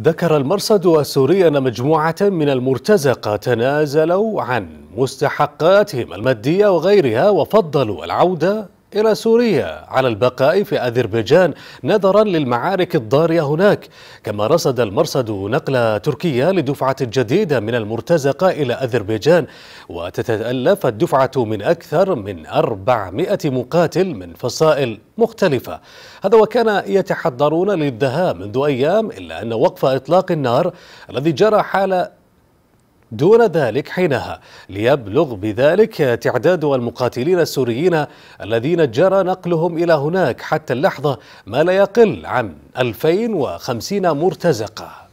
ذكر المرصد السوري أن مجموعة من المرتزقة تنازلوا عن مستحقاتهم المادية وغيرها وفضلوا العودة إلى سوريا على البقاء في أذربيجان نظرا للمعارك الضارية هناك كما رصد المرصد نقل تركيا لدفعة جديدة من المرتزقة إلى أذربيجان وتتألف الدفعة من أكثر من 400 مقاتل من فصائل مختلفة هذا وكان يتحضرون للذهاب منذ أيام إلا أن وقف إطلاق النار الذي جرى حال دون ذلك حينها ليبلغ بذلك تعداد المقاتلين السوريين الذين جرى نقلهم إلى هناك حتى اللحظة ما لا يقل عن 2050 مرتزقة